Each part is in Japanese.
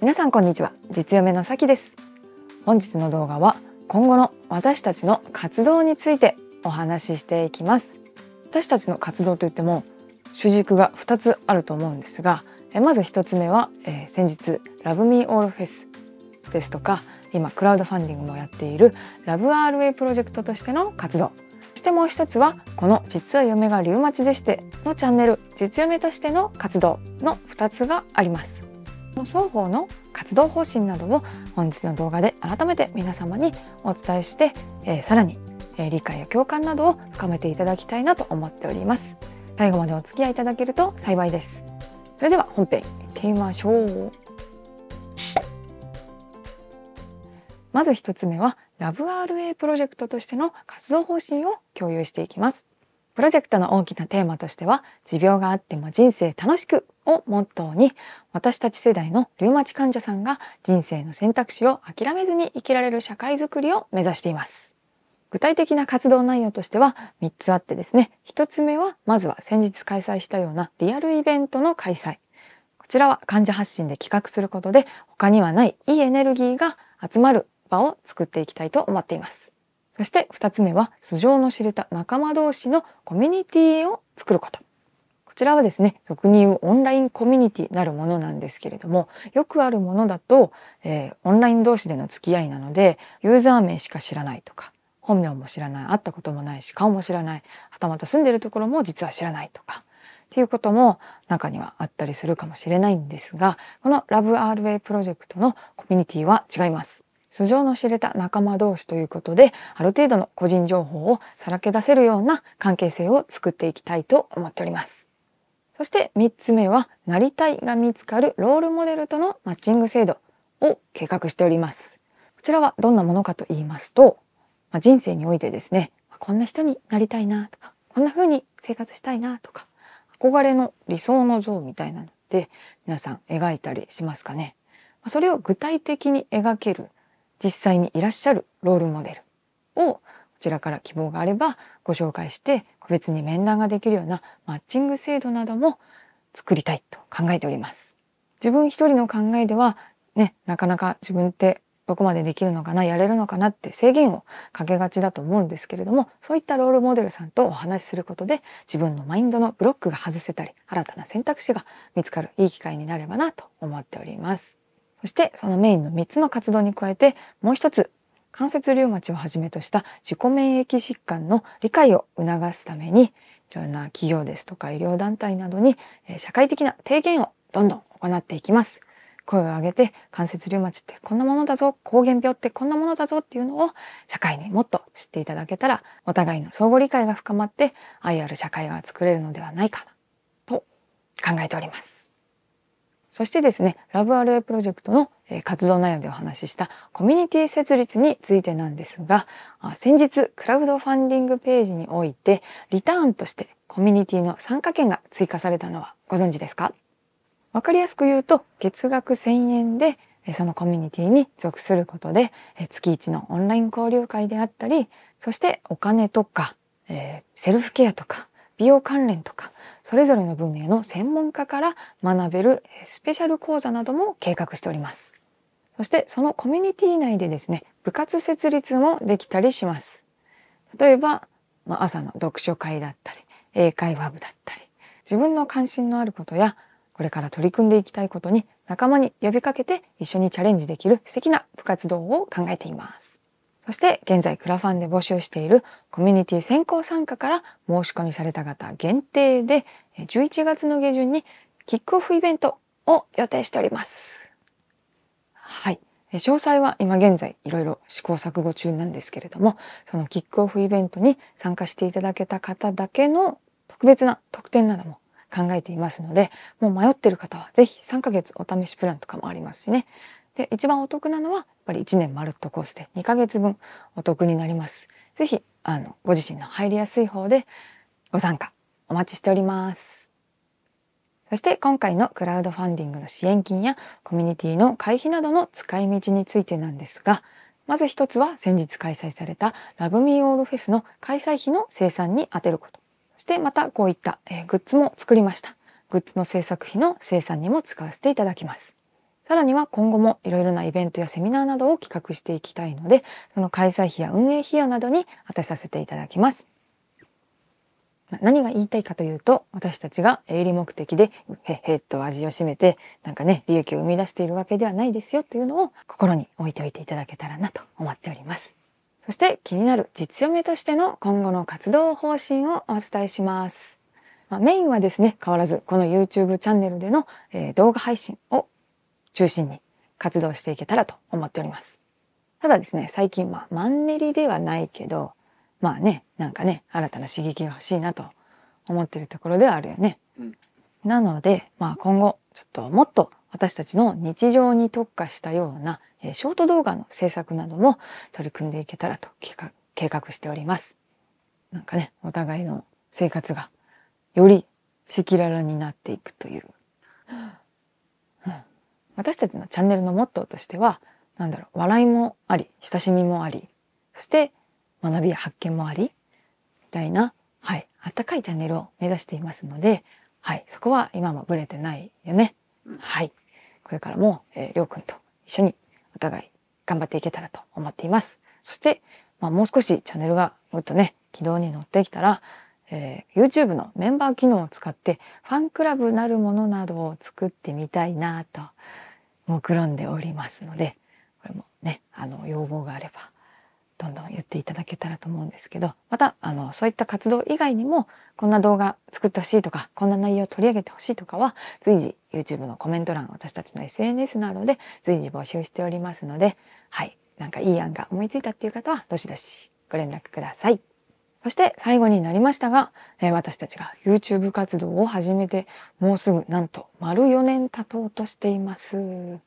皆さんこんにちは実嫁のさきです本日の動画は今後の私たちの活動についてお話ししていきます私たちの活動といっても主軸が2つあると思うんですがまず1つ目は、えー、先日ラブミーオールフェスですとか今クラウドファンディングもやっているラブ RA プロジェクトとしての活動そしてもう一つはこの実は嫁がリウマチでしてのチャンネル実嫁としての活動の2つがありますの双方の活動方針などを本日の動画で改めて皆様にお伝えして、えー、さらに、えー、理解や共感などを深めていただきたいなと思っております最後までお付き合いいただけると幸いですそれでは本編いってみましょうまず一つ目はラブ RA プロジェクトとしての活動方針を共有していきますプロジェクトの大きなテーマとしては持病があっても人生楽しくをモットーに私たち世代のリュウマチ患者さんが人生の選択肢を諦めずに生きられる社会づくりを目指しています。具体的な活動内容としては3つあってですね1つ目はまずは先日開催したようなリアルイベントの開催こちらは患者発信で企画することで他にはないいいエネルギーが集まる場を作っていきたいと思っていますそして2つ目は素性の知れた仲間同士のコミュニティを作ることちらはですね俗に言うオンラインコミュニティなるものなんですけれどもよくあるものだと、えー、オンライン同士での付き合いなのでユーザー名しか知らないとか本名も知らない会ったこともないし顔も知らないはたまた住んでるところも実は知らないとかっていうことも中にはあったりするかもしれないんですがこの LoveRWay プロジェクトのコミュニティは違います。素性の知れた仲間同士ということである程度の個人情報をさらけ出せるような関係性を作っていきたいと思っております。そして3つ目はなりたいが見つかるロールモデルとのマッチング制度を計画しております。こちらはどんなものかと言いますと、まあ、人生においてですね、こんな人になりたいなとか、こんな風に生活したいなとか、憧れの理想の像みたいなので皆さん描いたりしますかね。それを具体的に描ける実際にいらっしゃるロールモデルをこちらから希望があればご紹介して個別に面談ができるようなマッチング制度なども作りたいと考えております。自分一人の考えではね、なかなか自分ってどこまでできるのかな、やれるのかなって制限をかけがちだと思うんですけれども、そういったロールモデルさんとお話しすることで自分のマインドのブロックが外せたり、新たな選択肢が見つかるいい機会になればなと思っております。そしてそのメインの3つの活動に加えてもう一つ関節リウマチをはじめとした自己免疫疾患の理解を促すためにいろんな企業ですとか医療団体などに社会的な提言をどんどん行っていきます。声を上げて関節リウマチってこんなものだぞ膠原病ってこんなものだぞっていうのを社会にもっと知っていただけたらお互いの相互理解が深まって愛ある社会が作れるのではないかなと考えております。そしてですね、ラブ RA プロジェクトの活動内容でお話ししたコミュニティ設立についてなんですが、先日クラウドファンディングページにおいてリターンとしてコミュニティの参加権が追加されたのはご存知ですかわかりやすく言うと月額1000円でそのコミュニティに属することで月1のオンライン交流会であったり、そしてお金とか、セルフケアとか美容関連とかそれぞれの分野の専門家から学べるスペシャル講座なども計画しておりますそしてそのコミュニティ内でですね部活設立もできたりします例えば、まあ、朝の読書会だったり英会話部だったり自分の関心のあることやこれから取り組んでいきたいことに仲間に呼びかけて一緒にチャレンジできる素敵な部活動を考えていますそして現在クラファンで募集しているコミュニティ先行参加から申し込みされた方限定で11月の下旬にキックオフイベントを予定しております。はい。詳細は今現在いろいろ試行錯誤中なんですけれども、そのキックオフイベントに参加していただけた方だけの特別な特典なども考えていますので、もう迷ってる方はぜひ3ヶ月お試しプランとかもありますしね、で一番お得なのはやっぱり1年まるっとコースで2ヶ月分お得になります。ぜひあのご自身の入りやすい方でご参加お待ちしております。そして今回のクラウドファンディングの支援金やコミュニティの会費などの使い道についてなんですがまず一つは先日開催されたラブミーオールフェスの開催費の生産に充てること。そしてまたこういったえグッズも作りました。グッズの制作費の生産にも使わせていただきます。さらには今後もいろいろなイベントやセミナーなどを企画していきたいのでその開催費や運営費用などに当てさせていただきます。何が言いたいかというと私たちが営利目的でへっへっと味を占めてなんかね利益を生み出しているわけではないですよというのを心に置いておいていただけたらなと思っております。そして気になる実用目としての今後の活動方針をお伝えします。まあ、メインはですね変わらずこの YouTube チャンネルでの、えー、動画配信を中心に活動していけたらと思っております。ただですね、最近、はマンネリではないけど、まあね、なんかね、新たな刺激が欲しいなと思ってるところではあるよね。うん、なので、まあ今後、ちょっともっと私たちの日常に特化したような、えー、ショート動画の制作なども取り組んでいけたらと計画しております。なんかね、お互いの生活がより赤裸々になっていくという私たちのチャンネルのモットーとしてはなんだろう笑いもあり親しみもありそして学びや発見もありみたいな、はい、あったかいチャンネルを目指していますので、はい、そこは今もブレてないよね。はい、これからも、えー、りょうくんと一緒にお互い頑張っていけたらと思っています。そして、まあ、もう少しチャンネルがもっとね軌道に乗ってきたら、えー、YouTube のメンバー機能を使ってファンクラブなるものなどを作ってみたいなと目論んでおりますのでこれもねあの要望があればどんどん言っていただけたらと思うんですけどまたあのそういった活動以外にもこんな動画作ってほしいとかこんな内容を取り上げてほしいとかは随時 YouTube のコメント欄私たちの SNS などで随時募集しておりますのではいなんかいい案が思いついたっていう方はどしどしご連絡ください。そして最後になりましたが、えー、私たちが YouTube 活動を始めてもうすぐなんと丸4年経とうとしています。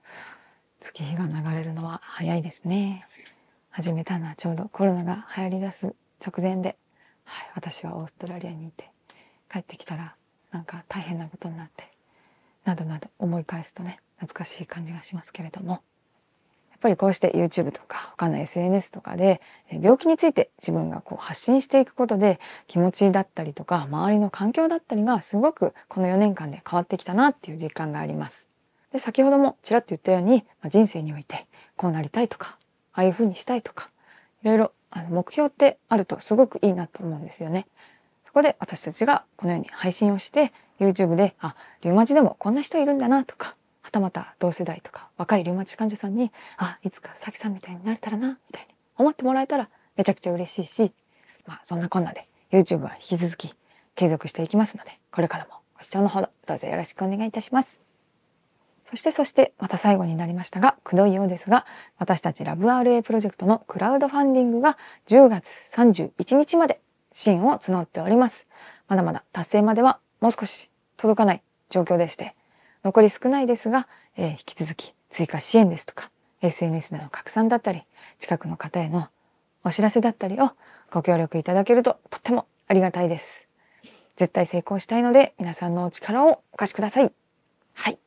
月日が流れるのは早いですね。始めたのはちょうどコロナが流行り出す直前で、はい、私はオーストラリアにいて帰ってきたらなんか大変なことになってなどなど思い返すとね懐かしい感じがしますけれどもぱりこうして YouTube とか他の SNS とかで病気について自分がこう発信していくことで気持ちだったりとか周りの環境だったりがすごくこの4年間で変わってきたなっていう実感があります。で先ほどもちらっと言ったように、まあ、人生においてこうなりたいとかああいうふうにしたいとかいろいろあの目標ってあるとすごくいいなと思うんですよね。そこで私たちがこのように配信をして YouTube であリウマチでもこんな人いるんだなとかたまた同世代とか若いリウマチ患者さんにあいつかさきさんみたいになれたらなみたいに思ってもらえたらめちゃくちゃ嬉しいし、まあ、そんなこんなで YouTube は引き続き継続していきますのでこれからもご視聴のほどどうぞよろしくお願いいたします。そしてそしてまた最後になりましたがくどいようですが私たちラブ r a プロジェクトのクラウドファンディングが10月31日まで支援を募っております。まだまだ達成まではもう少し届かない状況でして残り少ないですが、えー、引き続き追加支援ですとか SNS での拡散だったり近くの方へのお知らせだったりをご協力いただけるととってもありがたいです。絶対成功したいので皆さんのお力をお貸しください。はい、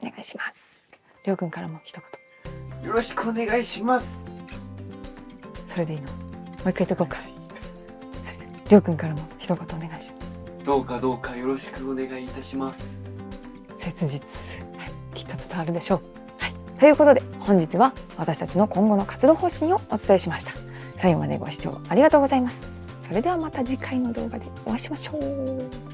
お願いします。りょうくんからも一言。よろしくお願いします。それでいいの。もう一回言とこうか。りょうくんからも一言お願いします。どうかどうかよろしくお願いいたします。切実、はい、きっと伝わるでしょう、はい、ということで本日は私たちの今後の活動方針をお伝えしました最後までご視聴ありがとうございますそれではまた次回の動画でお会いしましょう